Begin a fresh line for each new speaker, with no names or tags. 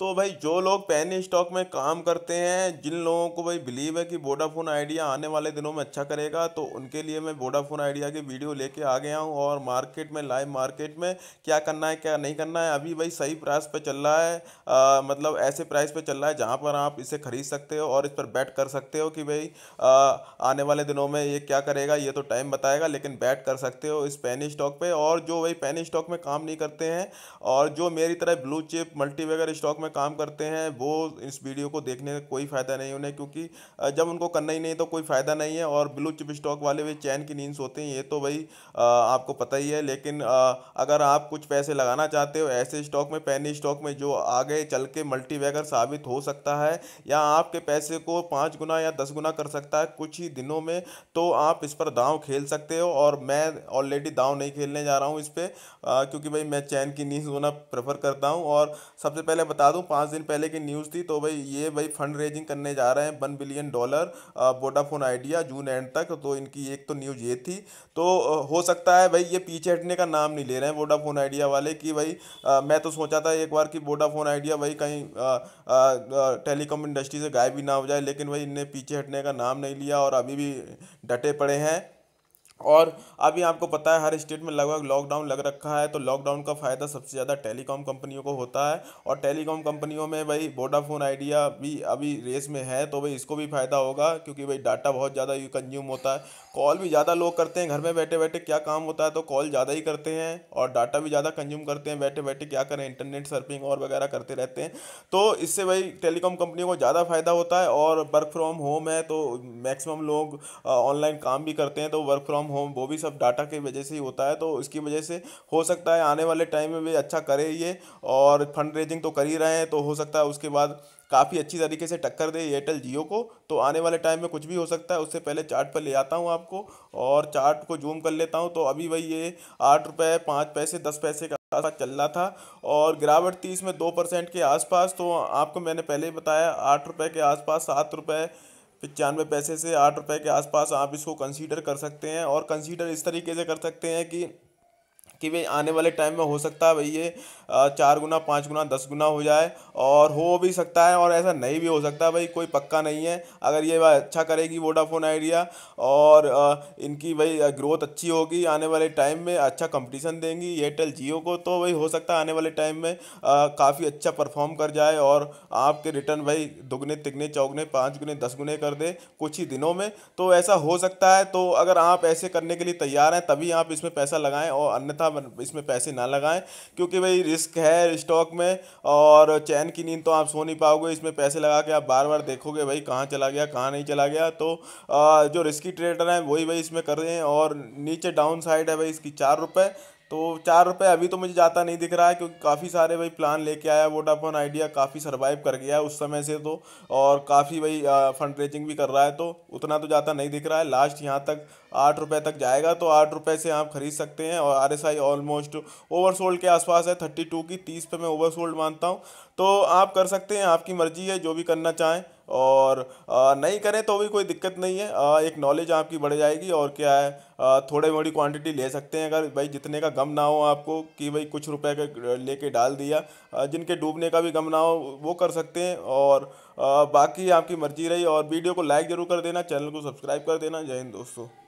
तो भाई जो लोग पैनी स्टॉक में काम करते हैं जिन लोगों को भाई बिलीव है कि वोडाफोन आइडिया आने वाले दिनों में अच्छा करेगा तो उनके लिए मैं वोडाफोन आइडिया की वीडियो लेके आ गया हूँ और मार्केट में लाइव मार्केट में क्या करना है क्या नहीं करना है अभी भाई सही प्राइस पर चल रहा है आ, मतलब ऐसे प्राइस पर चल रहा है जहाँ पर आप इसे खरीद सकते हो और इस पर बैट कर सकते हो कि भाई आ, आने वाले दिनों में ये क्या करेगा ये तो टाइम बताएगा लेकिन बैट कर सकते हो इस पैनी स्टॉक पर और जो भाई पैनी स्टॉक में काम नहीं करते हैं और जो मेरी तरह ब्लू चिप मल्टी स्टॉक में में काम करते हैं वो इस वीडियो को देखने का कोई फ़ायदा नहीं उन्हें क्योंकि जब उनको करना ही नहीं तो कोई फ़ायदा नहीं है और ब्लू चिप स्टॉक वाले वे चैन की नींद सोते हैं ये तो भाई आपको पता ही है लेकिन अगर आप कुछ पैसे लगाना चाहते हो ऐसे स्टॉक में पैनी स्टॉक में जो आगे चल के मल्टीवैगर साबित हो सकता है या आपके पैसे को पाँच गुना या दस गुना कर सकता है कुछ ही दिनों में तो आप इस पर दाव खेल सकते हो और मैं ऑलरेडी दाव नहीं खेलने जा रहा हूँ इस पर क्योंकि भाई मैं चैन की नींद सोना प्रेफर करता हूँ और सबसे पहले बता दो दूं पाँच दिन पहले की न्यूज़ थी तो भाई ये भाई फंड रेजिंग करने जा रहे हैं one billion dollar Vodafone Idea June end तक तो इनकी एक तो न्यूज़ ये थी तो हो सकता है भाई ये पीछे हटने का नाम नहीं ले रहे हैं वोडाफोन आइडिया वाले कि भाई मैं तो सोचा था एक बार कि वोडाफोन आइडिया भाई कहीं टेलीकॉम इंडस्ट्री से गायब भी ना हो जाए लेकिन भाई इनने पीछे हटने का नाम नहीं लिया और अभी भी डटे पड़े हैं और अभी आपको पता है हर स्टेट में लगभग लॉकडाउन लग रखा है तो लॉकडाउन का फ़ायदा सबसे ज़्यादा टेलीकॉम कंपनियों को होता है और टेलीकॉम कंपनियों में भाई वोडाफोन आइडिया भी अभी रेस में है तो भाई इसको भी फ़ायदा होगा क्योंकि भाई डाटा बहुत ज़्यादा कंज्यूम होता है कॉल भी ज़्यादा लोग करते हैं घर में बैठे बैठे क्या काम होता है तो कॉल ज़्यादा ही करते हैं और डाटा भी ज़्यादा कंज्यूम करते हैं बैठे बैठे क्या करें इंटरनेट सर्फिंग और वगैरह करते रहते हैं तो इससे भाई टेलीकॉम कंपनियों को ज़्यादा फ़ायदा होता है और वर्क फ्रॉम होम है तो मैक्सिमम लोग ऑनलाइन काम भी करते हैं तो वर्क फ्रॉम फ्रॉम होम वो भी सब डाटा की वजह से ही होता है तो इसकी वजह से हो सकता है आने वाले टाइम में भी अच्छा करे ये और फंड रेजिंग तो कर ही रहे हैं तो हो सकता है उसके बाद काफ़ी अच्छी तरीके से टक्कर दे एयरटेल जियो को तो आने वाले टाइम में कुछ भी हो सकता है उससे पहले चार्ट पर ले आता हूँ आपको और चार्ट को जूम कर लेता हूँ तो अभी भाई ये आठ रुपये पाँच पैसे दस पैसे का चल रहा था और गिरावट थी इसमें दो परसेंट के आसपास तो आपको मैंने पहले ही बताया आठ रुपये के आसपास सात रुपये पचानवे पैसे से आठ रुपये के आसपास आप इसको कंसीडर कर सकते हैं और कंसीडर इस तरीके से कर सकते हैं कि कि भाई आने वाले टाइम में हो सकता है भाई ये चार गुना पाँच गुना दस गुना हो जाए और हो भी सकता है और ऐसा नहीं भी हो सकता भाई कोई पक्का नहीं है अगर ये अच्छा करेगी वोडाफोन आइडिया और इनकी भाई ग्रोथ अच्छी होगी आने वाले टाइम में अच्छा कंपटीशन देंगी एयरटेल जियो को तो भाई हो सकता है आने वाले टाइम में काफ़ी अच्छा परफॉर्म कर जाए और आपके रिटर्न भाई दुगने तिगने चौगने पाँच गुने दस गुने कर दे कुछ ही दिनों में तो ऐसा हो सकता है तो अगर आप ऐसे करने के लिए तैयार हैं तभी आप इसमें पैसा लगाएँ और अन्यथा था इसमें पैसे ना लगाएं क्योंकि भाई रिस्क है स्टॉक में और चैन की नींद तो आप सो नहीं पाओगे इसमें पैसे लगा के आप बार बार देखोगे भाई कहाँ चला गया कहाँ नहीं चला गया तो जो रिस्की ट्रेडर हैं वही भाई इसमें कर रहे हैं और नीचे डाउन साइड है भाई इसकी चार रुपये तो चार रुपये अभी तो मुझे जाता नहीं दिख रहा है क्योंकि काफ़ी सारे भाई प्लान लेके आया वोडाफोन आइडिया काफ़ी सरवाइव कर गया उस समय से तो और काफ़ी भाई फंड रेजिंग भी कर रहा है तो उतना तो जाता नहीं दिख रहा है लास्ट यहाँ तक आठ रुपये तक जाएगा तो आठ रुपये से आप खरीद सकते हैं और R S I almost oversold के आसपास है थर्टी टू की तीस पर मैं ओवरसोल्ड मानता हूँ तो आप कर सकते हैं आपकी मर्जी है जो भी करना चाहें और नहीं करें तो भी कोई दिक्कत नहीं है एक नॉलेज आपकी बढ़ जाएगी और क्या है थोड़ी मोड़ी क्वांटिटी ले सकते हैं अगर भाई जितने का गम ना हो आपको कि भाई कुछ रुपए का लेके डाल दिया जिनके डूबने का भी गम ना हो वो कर सकते हैं और बाकी आपकी मर्जी रही और वीडियो को लाइक ज़रूर कर देना चैनल को सब्सक्राइब कर देना जय हिंद दोस्तों